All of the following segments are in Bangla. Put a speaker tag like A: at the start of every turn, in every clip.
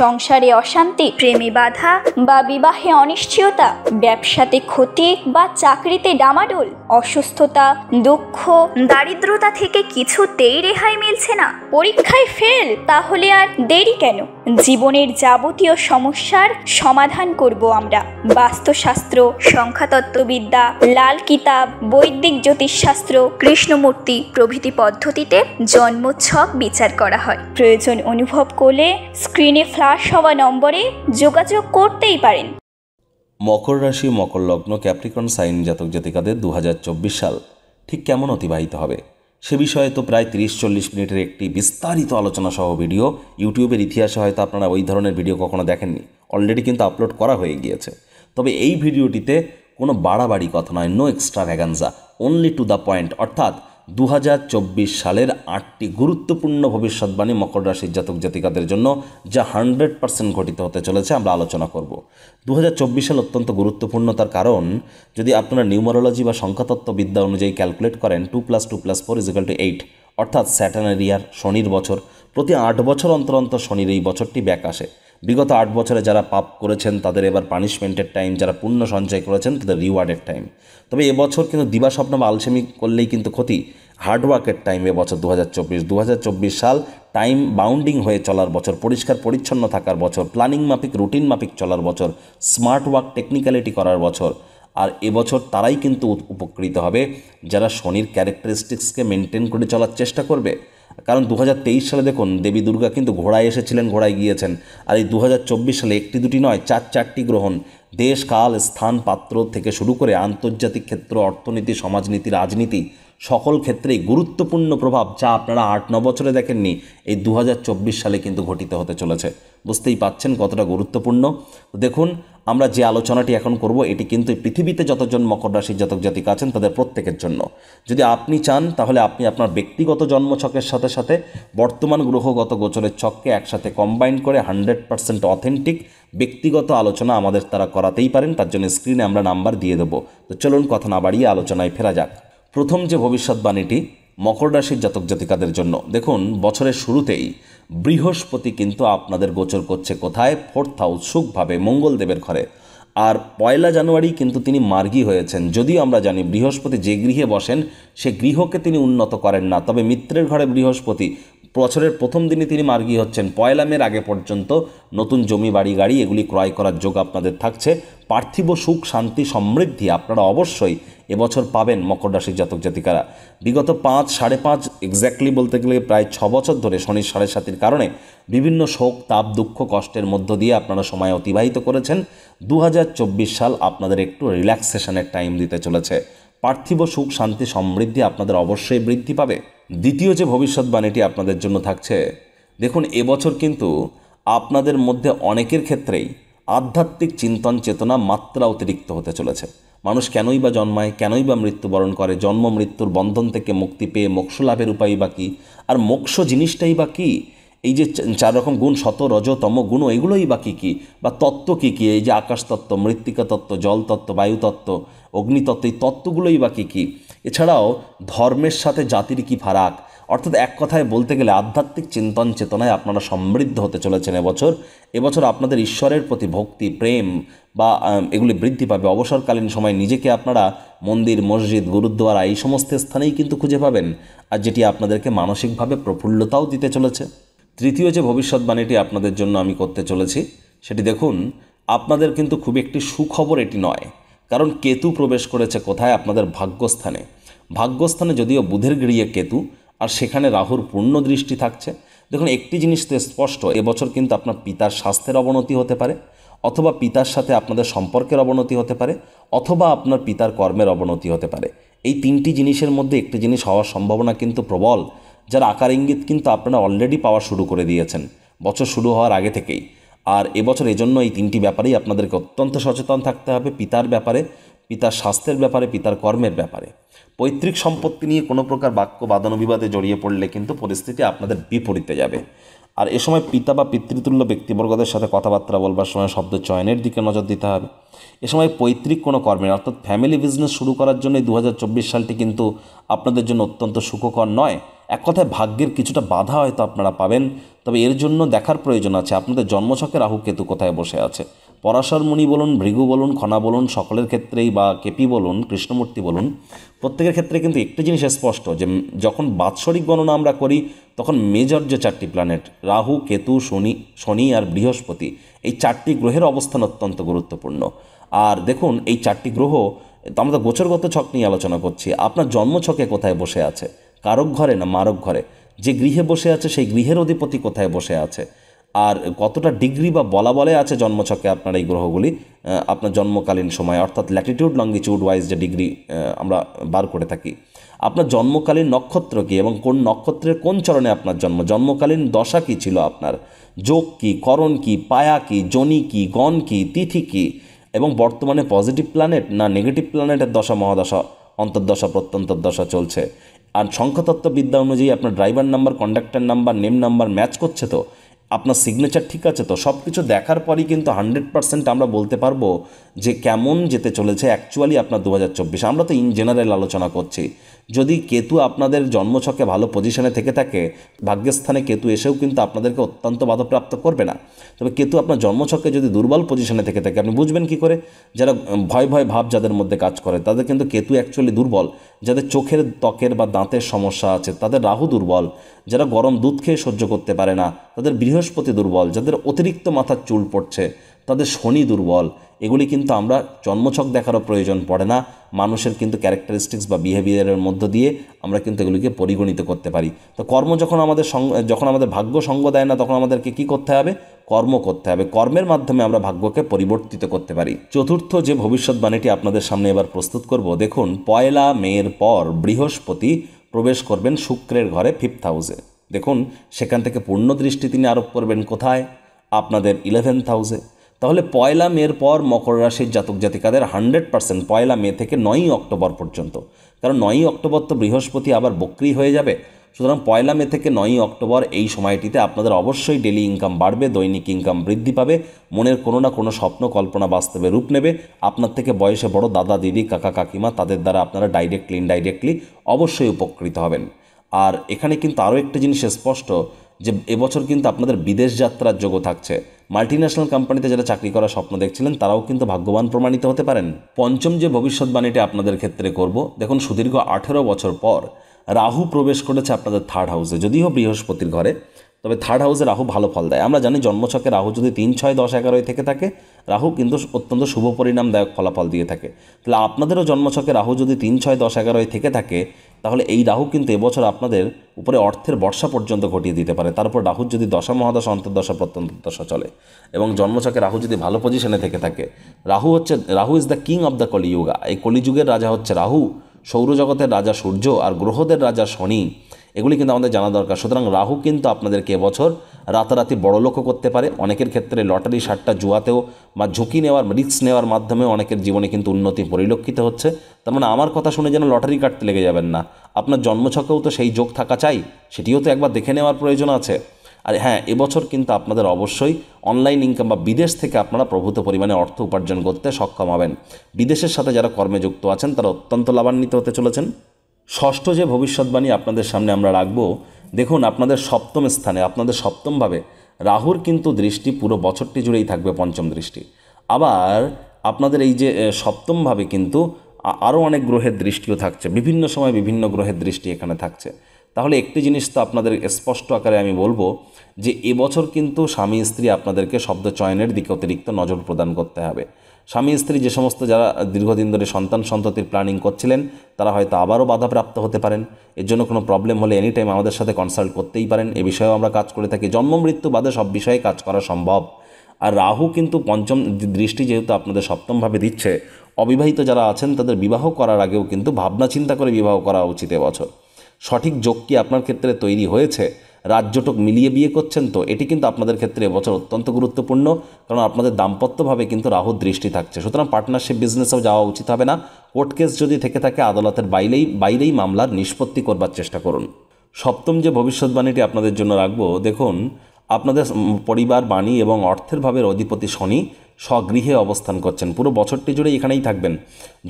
A: সংসারে অশান্তি প্রেমে বাধা বা বিবাহে অনিশ্চয়তা ব্যবসাতে ক্ষতি বা চাকরিতে ডামাডোল অসুস্থতা দুঃখ দারিদ্রতা থেকে কিছুতেই রেহাই মিলছে না পরীক্ষায় ফেল তাহলে আর দেরি কেন জীবনের যাবতীয় সমস্যার সমাধান করব আমরা বাস্তুশাস্ত্র সংখ্যাতত্ত্ববিদ্যা লাল কিতাব বৈদিক জ্যোতিষশাস্ত্র কৃষ্ণমূর্তি প্রভৃতি পদ্ধতিতে জন্মোৎসব বিচার করা হয় প্রয়োজন অনুভব করলে স্ক্রিনে ফ্ল্যাশ হওয়া নম্বরে যোগাযোগ করতেই পারেন মকর রাশি মকর লগ্ন ক্যাপ্রিকন সাইন জাতক জাতিকাদের দু সাল ঠিক কেমন অতিবাহিত হবে সে বিষয়ে তো প্রায় তিরিশ চল্লিশ মিনিটের একটি বিস্তারিত আলোচনা সহ ভিডিও ইউটিউবের ইতিহাসে হয়তো আপনারা ওই ধরনের ভিডিও কখনো দেখেননি অলরেডি কিন্তু আপলোড করা হয়ে গিয়েছে তবে এই ভিডিওটিতে কোনো বাড়াবাড়ি কথা নয় no extravaganza only to the point অর্থাৎ দু সালের আটটি গুরুত্বপূর্ণ ভবিষ্যৎবাণী মকর রাশির জাতক জাতিকাদের জন্য যা হান্ড্রেড পার্সেন্ট ঘটিত হতে চলেছে আমরা আলোচনা করব দু সাল অত্যন্ত গুরুত্বপূর্ণ তার কারণ যদি আপনারা নিউমারোলজি বা বিদ্যা অনুযায়ী ক্যালকুলেট করেন two plus two plus four is equal to eight অর্থাৎ স্যাটার্নের ইয়ার শনির বছর প্রতি আট বছর অন্তর অন্তর শনির এই বছরটি ব্যাক আসে বিগত আট বছরে যারা পাপ করেছেন তাদের এবার পানিশমেন্টের টাইম যারা পুণ্য সঞ্চয় করেছেন তাদের রিওয়ার্ডের টাইম তবে এবছর কিন্তু দিবাস্বপ্ন বা আলসেমি করলেই কিন্তু ক্ষতি হার্ডওয়ার্কের টাইম এবছর দু চব্বিশ দু হাজার চব্বিশ সাল টাইম বাউন্ডিং হয়ে চলার বছর পরিষ্কার পরিচ্ছন্ন থাকার বছর প্ল্যানিং মাফিক রুটিন মাফিক চলার বছর স্মার্ট ওয়ার্ক টেকনিক্যালিটি করার বছর আর এবছর তারাই কিন্তু উপকৃত হবে যারা শনির ক্যারেক্টারিস্টিক্সকে মেনটেন করে চলার চেষ্টা করবে কারণ দু সালে দেখুন দেবী দুর্গা কিন্তু ঘোড়ায় এসেছিলেন ঘোড়ায় গিয়েছেন আর এই দু সালে একটি দুটি নয় চার চারটি গ্রহণ দেশ কাল স্থান পাত্র থেকে শুরু করে আন্তর্জাতিক ক্ষেত্র অর্থনীতি সমাজনীতি রাজনীতি সকল ক্ষেত্রেই গুরুত্বপূর্ণ প্রভাব যা আপনারা আট ন বছরে দেখেননি এই দু সালে কিন্তু ঘটিত হতে চলেছে বুঝতেই পাচ্ছেন কতটা গুরুত্বপূর্ণ দেখুন আমরা যে আলোচনাটি এখন করব এটি কিন্তু পৃথিবীতে যতজন মকর রাশির জাতক জাতিক আছেন তাদের প্রত্যেকের জন্য যদি আপনি চান তাহলে আপনি আপনার ব্যক্তিগত জন্মছকের সাথে সাথে বর্তমান গ্রহগত গোচরের ছককে একসাথে কম্বাইন করে হান্ড্রেড পার্সেন্ট অথেন্টিক ব্যক্তিগত আলোচনা আমাদের তারা করাতেই পারেন তার জন্য স্ক্রিনে আমরা নাম্বার দিয়ে দেবো তো চলুন কথা না বাড়িয়ে আলোচনায় ফেরা যাক প্রথম যে ভবিষ্যৎবাণীটি মকর রাশির জাতক জাতিকাদের জন্য দেখুন বছরের শুরুতেই বৃহস্পতি কিন্তু আপনাদের গোচর করছে কোথায় ফোর্থ হাউস সুখভাবে মঙ্গলদেবের ঘরে আর পয়লা জানুয়ারি কিন্তু তিনি মার্গী হয়েছেন যদিও আমরা জানি বৃহস্পতি যে গৃহে বসেন সে গৃহকে তিনি উন্নত করেন না তবে মিত্রের ঘরে বৃহস্পতি বছরের প্রথম দিনে তিনি মার্গি হচ্ছেন পয়লা মের আগে পর্যন্ত নতুন জমি বাড়ি গাড়ি এগুলি ক্রয় করার যোগ আপনাদের থাকছে পার্থিব সুখ শান্তি সমৃদ্ধি আপনারা অবশ্যই এবছর পাবেন মকর রাশির জাতক জাতিকারা বিগত পাঁচ সাড়ে পাঁচ এক্স্যাক্টলি বলতে গেলে প্রায় ছ বছর ধরে শনির সাড়ে সাতির কারণে বিভিন্ন শোক তাপ দুঃখ কষ্টের মধ্য দিয়ে আপনারা সময় অতিবাহিত করেছেন দু সাল আপনাদের একটু রিল্যাক্সেশনের টাইম দিতে চলেছে পার্থিব সুখ শান্তি সমৃদ্ধি আপনাদের অবশ্যই বৃদ্ধি পাবে দ্বিতীয় যে ভবিষ্যৎবাণীটি আপনাদের জন্য থাকছে দেখুন এবছর কিন্তু আপনাদের মধ্যে অনেকের ক্ষেত্রেই আধ্যাত্মিক চিন্তন চেতনা মাত্রা অতিরিক্ত হতে চলেছে মানুষ কেনই বা জন্মায় কেনই বা মৃত্যুবরণ করে জন্ম মৃত্যুর বন্ধন থেকে মুক্তি পেয়ে মোক্ষ লাভের উপায় বা কী আর মোক্ষ জিনিসটাই বা কী এই যে চার রকম গুণ শত রজ তম গুণ এগুলোই বা কী কী বা তত্ত্ব কী কী এই যে আকাশতত্ত্ব মৃত্তিকা তত্ত্ব জলতত্ত্ব বায়ুতত্ত্ব অগ্নিতত্ত্ব এই তত্ত্বগুলোই বা কী কী এছাড়াও ধর্মের সাথে জাতির কি ফারাক অর্থাৎ এক কথায় বলতে গেলে আধ্যাত্মিক চিন্তন চেতনায় আপনারা সমৃদ্ধ হতে চলেছেন এবছর এবছর আপনাদের ঈশ্বরের প্রতি ভক্তি প্রেম বা এগুলি বৃদ্ধি পাবে অবসরকালীন সময় নিজেকে আপনারা মন্দির মসজিদ গুরুদ্বারা এই সমস্ত স্থানেই কিন্তু খুঁজে পাবেন আর যেটি আপনাদেরকে মানসিকভাবে প্রফুল্লতাও দিতে চলেছে তৃতীয় যে ভবিষ্যৎবাণীটি আপনাদের জন্য আমি করতে চলেছি সেটি দেখুন আপনাদের কিন্তু খুব একটি সুখবর এটি নয় কারণ কেতু প্রবেশ করেছে কোথায় আপনাদের ভাগ্যস্থানে ভাগ্যস্থানে যদিও বুধের গৃহে কেতু আর সেখানে রাহুর পূর্ণ দৃষ্টি থাকছে দেখুন একটি জিনিস তো স্পষ্ট এবছর কিন্তু আপনার পিতার স্বাস্থ্যের অবনতি হতে পারে অথবা পিতার সাথে আপনাদের সম্পর্কের অবনতি হতে পারে অথবা আপনার পিতার কর্মের অবনতি হতে পারে এই তিনটি জিনিসের মধ্যে একটি জিনিস হওয়ার সম্ভাবনা কিন্তু প্রবল যার আকার ইঙ্গিত কিন্তু আপনারা অলরেডি পাওয়া শুরু করে দিয়েছেন বছর শুরু হওয়ার আগে থেকেই আর এবছর এজন্য এই তিনটি ব্যাপারেই আপনাদেরকে অত্যন্ত সচেতন থাকতে হবে পিতার ব্যাপারে পিতার স্বাস্থ্যের ব্যাপারে পিতার কর্মের ব্যাপারে পৈতৃক সম্পত্তি নিয়ে কোনো প্রকার বাক্য বাদানুবিবাদে জড়িয়ে পড়লে কিন্তু পরিস্থিতি আপনাদের বিপরীতে যাবে আর এ সময় পিতা বা পিতৃতুল্য ব্যক্তিবর্গদের সাথে কথাবার্তা বলবার সময় শব্দ চয়নের দিকে নজর দিতে হবে এ সময় পৈতৃক কোনো কর্মে অর্থাৎ ফ্যামিলি বিজনেস শুরু করার জন্য দু সালটি কিন্তু আপনাদের জন্য অত্যন্ত সুখকর নয় এক কথায় ভাগ্যের কিছুটা বাধা হয়তো আপনারা পাবেন তবে এর জন্য দেখার প্রয়োজন আছে আপনাদের জন্মছকে রাহু কেতু কোথায় বসে আছে পরাশর মুনি বলুন ভৃগু বলুন খনা বলুন সকলের ক্ষেত্রেই বা কেপি বলুন কৃষ্ণমূর্তি বলুন প্রত্যেকের ক্ষেত্রে কিন্তু একটি জিনিস স্পষ্ট যে যখন বাৎসরিক গণনা আমরা করি তখন মেজর যে চারটি প্ল্যানেট রাহু কেতু শনি শনি আর বৃহস্পতি এই চারটি গ্রহের অবস্থান অত্যন্ত গুরুত্বপূর্ণ আর দেখুন এই চারটি গ্রহ আমরা গোচরগত ছক নিয়ে আলোচনা করছি আপনার জন্মছকে কোথায় বসে আছে কারক ঘরে না মারক ঘরে যে গৃহে বসে আছে সেই গৃহের অধিপতি কোথায় বসে আছে আর কতটা ডিগ্রি বা বলা বলে আছে জন্মছকে আপনার এই গ্রহগুলি আপনার জন্মকালীন সময় অর্থাৎ ল্যাটিটিউড লঙ্গিটিউড ওয়াইজ যে ডিগ্রি আমরা বার করে থাকি আপনার জন্মকালীন নক্ষত্র কী এবং কোন নক্ষত্রের কোন চরণে আপনার জন্ম জন্মকালীন দশা কী ছিল আপনার যোগ কী করণ কী পায়া কী জনি কী গণ কী তিথি কী এবং বর্তমানে পজিটিভ প্ল্যানেট না নেগেটিভ প্ল্যানেটের দশা মহাদশা অন্তর্দশা প্রত্যন্তর দশা চলছে আর সংখ্যাতত্ত্ববিদ্যা অনুযায়ী আপনার driver number conductor number name number match করছে তো আপনার সিগনেচার ঠিক আছে তো সব কিছু দেখার পরই কিন্তু হান্ড্রেড পার্সেন্ট আমরা বলতে পারবো যে কেমন যেতে চলেছে অ্যাকচুয়ালি আপনার দু হাজার চব্বিশ আমরা তো ইন জেনারেল আলোচনা করছি যদি কেতু আপনাদের জন্মছকে ভালো পজিশনে থেকে থাকে ভাগ্যস্থানে কেতু এসেও কিন্তু আপনাদেরকে অত্যন্ত বাধাপ্রাপ্ত করবে না তবে কেতু আপনার জন্মছকে যদি দুর্বল পজিশনে থেকে থাকে আপনি বুঝবেন কি করে যারা ভয় ভয় ভাব যাদের মধ্যে কাজ করে তাদের কিন্তু কেতু অ্যাকচুয়ালি দুর্বল যাদের চোখের ত্বকের বা দাঁতের সমস্যা আছে তাদের রাহু দুর্বল যারা গরম দুধ খেয়ে সহ্য করতে পারে না তাদের বৃহস্পতি দুর্বল যাদের অতিরিক্ত মাথার চুল পড়ছে তাদের শনি দুর্বল এগুলি কিন্তু আমরা জন্মছক দেখারও প্রয়োজন পড়ে না মানুষের কিন্তু ক্যারেক্টারিস্টিক্স বা বিহেভিয়ারের মধ্য দিয়ে আমরা কিন্তু এগুলিকে পরিগণিত করতে পারি তো কর্ম যখন আমাদের যখন আমাদের ভাগ্য সঙ্গ দেয় না তখন আমাদেরকে কি করতে হবে কর্ম করতে হবে কর্মের মাধ্যমে আমরা ভাগ্যকে পরিবর্তিত করতে পারি চতুর্থ যে ভবিষ্যৎবাণীটি আপনাদের সামনে এবার প্রস্তুত করব দেখুন পয়লা মেয়ের পর বৃহস্পতি প্রবেশ করবেন শুক্রের ঘরে ফিফথ হাউসে দেখুন সেখান থেকে পূর্ণ দৃষ্টি তিনি আরোপ করবেন কোথায় আপনাদের ইলেভেন্থ হাউসে তাহলে পয়লা মের পর মকর রাশির জাতক জাতিকাদের হান্ড্রেড পার্সেন্ট পয়লা মে থেকে নয়ই অক্টোবর পর্যন্ত কারণ নয়ই অক্টোবর তো বৃহস্পতি আবার বক্রি হয়ে যাবে সুতরাং পয়লা মে থেকে নয়ই অক্টোবর এই সময়টিতে আপনাদের অবশ্যই ডেলি ইনকাম বাড়বে দৈনিক ইনকাম বৃদ্ধি পাবে মনের কোনো না কোনো স্বপ্ন কল্পনা বাস্তবে রূপ নেবে আপনার থেকে বয়সে বড় দাদা দিদি কাকা কাকিমা তাদের দ্বারা আপনারা ডাইরেক্টলি ইনডাইরেক্টলি অবশ্যই উপকৃত হবেন আর এখানে কিন্তু আরও একটা জিনিস স্পষ্ট যে এবছর কিন্তু আপনাদের বিদেশ যাত্রার যোগ্য থাকছে মাল্টি ন্যাশনাল কোম্পানিতে যারা চাকরি করার স্বপ্ন দেখছিলেন তারাও কিন্তু ভাগ্যবান প্রমাণিত হতে পারেন পঞ্চম যে ভবিষ্যৎবাণীটি আপনাদের ক্ষেত্রে করব দেখুন সুদীর্ঘ আঠেরো বছর পর রাহু প্রবেশ করেছে আপনাদের থার্ড হাউসে যদিও বৃহস্পতির ঘরে তবে থার্ড হাউসে রাহু ভালো ফল দেয় আমরা জানি জন্মছকে রাহু যদি তিন ছয় দশ এগারোয় থেকে থাকে রাহু কিন্তু অত্যন্ত শুভ পরিণামদায়ক ফলাফল দিয়ে থাকে তাহলে আপনাদেরও জন্মছকে রাহু যদি তিন ছয় দশ এগারোয় থেকে থাকে তাহলে এই রাহু কিন্তু এবছর আপনাদের উপরে অর্থের বর্ষা পর্যন্ত ঘটিয়ে দিতে পারে তার উপর যদি দশা মহাদশ অন্তর্দশা প্রত্যন্ত দশা চলে এবং জন্মছকে রাহু যদি ভালো পজিশনে থেকে থাকে রাহু হচ্ছে Rahu is the king of the Kaliyuga এই কলিযুগের রাজা হচ্ছে রাহু সৌরজগতের রাজা সূর্য আর গ্রহদের রাজা শনি এগুলি কিন্তু আমাদের জানা দরকার সুতরাং রাহু কিন্তু আপনাদেরকে এবছর রাতারাতি বড় লক্ষ্য করতে পারে অনেকের ক্ষেত্রে লটারি সারটা জুয়াতেও বা ঝুঁকি নেওয়ার রিস্ক নেওয়ার মাধ্যমে অনেকের জীবনে কিন্তু উন্নতি পরিলক্ষিত হচ্ছে তার মানে আমার কথা শুনে যেন লটারি কাটতে লেগে যাবেন না আপনার জন্মছকেও তো সেই যোগ থাকা চাই সেটিও তো একবার দেখে নেওয়ার প্রয়োজন আছে আর হ্যাঁ এবছর কিন্তু আপনাদের অবশ্যই অনলাইন ইনকাম বা বিদেশ থেকে আপনারা প্রভূত পরিমাণে অর্থ উপার্জন করতে সক্ষম হবেন বিদেশের সাথে যারা কর্মে যুক্ত আছেন তারা অত্যন্ত লাভান্বিত হতে চলেছেন ষষ্ঠ যে ভবিষ্যৎবাণী আপনাদের সামনে আমরা রাখব দেখুন আপনাদের সপ্তম স্থানে আপনাদের সপ্তমভাবে রাহুর কিন্তু দৃষ্টি পুরো বছরটি জুড়েই থাকবে পঞ্চম দৃষ্টি আবার আপনাদের এই যে সপ্তমভাবে কিন্তু আরও অনেক গ্রহের দৃষ্টিও থাকছে বিভিন্ন সময় বিভিন্ন গ্রহের দৃষ্টি এখানে থাকছে তাহলে একটি জিনিস তো আপনাদের স্পষ্ট আকারে আমি বলবো যে এবছর কিন্তু স্বামী স্ত্রী আপনাদেরকে শব্দ চয়নের দিকে অতিরিক্ত নজর প্রদান করতে হবে স্বামী স্ত্রী যে সমস্ত যারা দীর্ঘদিন ধরে সন্তান সন্ততির প্ল্যানিং করছিলেন তারা হয়তো আবারও বাধাপ্রাপ্ত হতে পারেন এর জন্য কোনো প্রবলেম হলে এনি টাইম আমাদের সাথে কনসাল্ট করতেই পারেন এ বিষয়েও আমরা কাজ করে থাকি জন্ম মৃত্যু বাদে সব বিষয়ে কাজ করা সম্ভব আর রাহু কিন্তু পঞ্চম দৃষ্টি যেহেতু আপনাদের সপ্তমভাবে দিচ্ছে অবিবাহিত যারা আছেন তাদের বিবাহ করার আগেও কিন্তু ভাবনা চিন্তা করে বিবাহ করা উচিত এবছর সঠিক যোগ কি আপনার ক্ষেত্রে তৈরি হয়েছে রাজ্যটক মিলিয়ে বিয়ে করছেন তো এটি কিন্তু আপনাদের ক্ষেত্রে এবছর অত্যন্ত গুরুত্বপূর্ণ কারণ আপনাদের দাম্পত্যভাবে কিন্তু রাহুর দৃষ্টি থাকছে সুতরাং পার্টনারশিপ বিজনেসেও যাওয়া উচিত হবে না কোর্ট কেস যদি থেকে থাকে আদালতের বাইরেই বাইরেই মামলার নিষ্পত্তি করবার চেষ্টা করুন সপ্তম যে ভবিষ্যৎবাণীটি আপনাদের জন্য রাখবো দেখুন আপনাদের পরিবার বাণী এবং অর্থের ভাবের অধিপতি শনি স্বগৃহে অবস্থান করছেন পুরো বছরটি জুড়ে এখানেই থাকবেন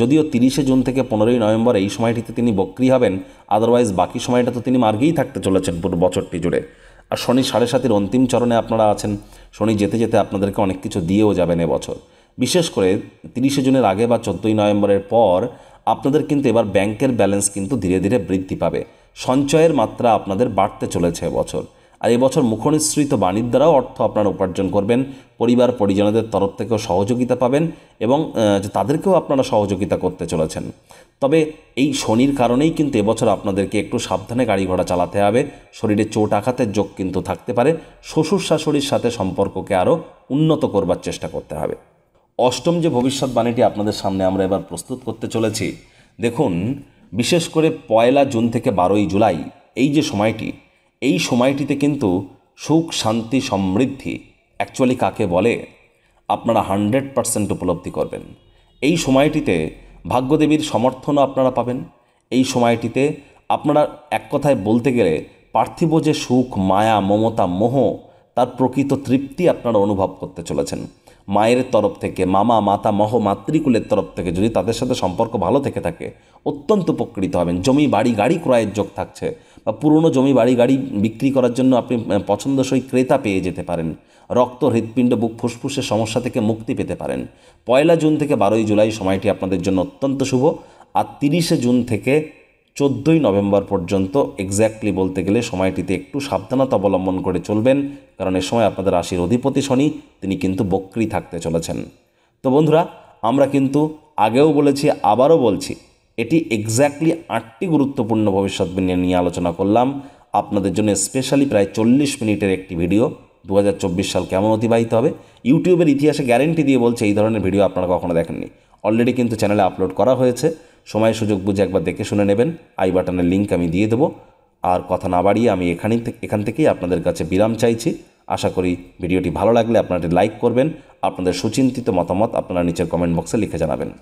A: যদিও তিরিশে জুন থেকে পনেরোই নভেম্বর এই সময়টিতে তিনি বক্রি হবেন আদারওয়াইজ বাকি সময়টা তো তিনি মার্গেই থাকতে চলেছেন পুরো বছরটি জুড়ে আর শনি সাড়ে সাতের অন্তিম চরণে আপনারা আছেন শনি যেতে যেতে আপনাদেরকে অনেক কিছু দিয়েও যাবেন এবছর বিশেষ করে তিরিশে জুনের আগে বা চোদ্দোই নভেম্বরের পর আপনাদের কিন্তু এবার ব্যাংকের ব্যালেন্স কিন্তু ধীরে ধীরে বৃদ্ধি পাবে সঞ্চয়ের মাত্রা আপনাদের বাড়তে চলেছে বছর আর এবছর মুখনিসৃত বাণীর দ্বারাও অর্থ আপনারা উপার্জন করবেন পরিবার পরিজনদের তরফ থেকেও সহযোগিতা পাবেন এবং তাদেরকেও আপনারা সহযোগিতা করতে চলেছেন তবে এই শনির কারণেই কিন্তু এবছর আপনাদেরকে একটু সাবধানে গাড়ি ঘোড়া চালাতে হবে শরীরে চোট আঘাতের যোগ কিন্তু থাকতে পারে শ্বশুর শাশুড়ির সাথে সম্পর্ককে আরও উন্নত করবার চেষ্টা করতে হবে অষ্টম যে ভবিষ্যৎবাণীটি আপনাদের সামনে আমরা এবার প্রস্তুত করতে চলেছি দেখুন বিশেষ করে পয়লা জুন থেকে বারোই জুলাই এই যে সময়টি এই সময়টিতে কিন্তু সুখ শান্তি সমৃদ্ধি অ্যাকচুয়ালি কাকে বলে আপনারা হান্ড্রেড পারসেন্ট উপলব্ধি করবেন এই সময়টিতে ভাগ্যদেবীর সমর্থনও আপনারা পাবেন এই সময়টিতে আপনারা এক কথায় বলতে গেলে পার্থিব যে সুখ মায়া মমতা মোহ তার প্রকৃত তৃপ্তি আপনারা অনুভব করতে চলেছেন মায়ের তরফ থেকে মামা মাতা মহ মাতৃকুলের তরফ থেকে যদি তাদের সাথে সম্পর্ক ভালো থেকে থাকে অত্যন্ত উপকৃত হবেন জমি বাড়ি গাড়ি ক্রয়ের যোগ থাকছে বা পুরনো জমি বাড়ি গাড়ি বিক্রি করার জন্য আপনি পছন্দসই ক্রেতা পেয়ে যেতে পারেন রক্ত হৃৎপিণ্ড বুক ফুসফুসের সমস্যা থেকে মুক্তি পেতে পারেন পয়লা জুন থেকে বারোই জুলাই সময়টি আপনাদের জন্য অত্যন্ত শুভ আর তিরিশে জুন থেকে চোদ্দোই নভেম্বর পর্যন্ত এক্স্যাক্টলি বলতে গেলে সময়টিতে একটু সাবধানতা অবলম্বন করে চলবেন কারণ এ সময় আপনাদের রাশির অধিপতি শনি তিনি কিন্তু বক্রি থাকতে চলেছেন তো বন্ধুরা আমরা কিন্তু আগেও বলেছি আবারও বলছি এটি এক্স্যাক্টলি আটটি গুরুত্বপূর্ণ ভবিষ্যৎবাণী নিয়ে আলোচনা করলাম আপনাদের জন্য স্পেশালি প্রায় চল্লিশ মিনিটের একটি ভিডিও দু সাল কেমন অতিবাহিত হবে ইউটিউবের ইতিহাসে গ্যারেন্টি দিয়ে বলছে এই ধরনের ভিডিও আপনারা কখনো দেখেননি অলরেডি কিন্তু চ্যানেলে আপলোড করা হয়েছে সময় সুযোগ বুঝে একবার দেখে শুনে নেবেন আই বাটনের লিঙ্ক আমি দিয়ে দেবো আর কথা না বাড়িয়ে আমি এখানেই এখান থেকেই আপনাদের কাছে বিরাম চাইছি আশা করি ভিডিওটি ভালো লাগলে আপনারা লাইক করবেন আপনাদের সুচিন্তিত মতামত আপনারা নিচের কমেন্ট বক্সে লিখে জানাবেন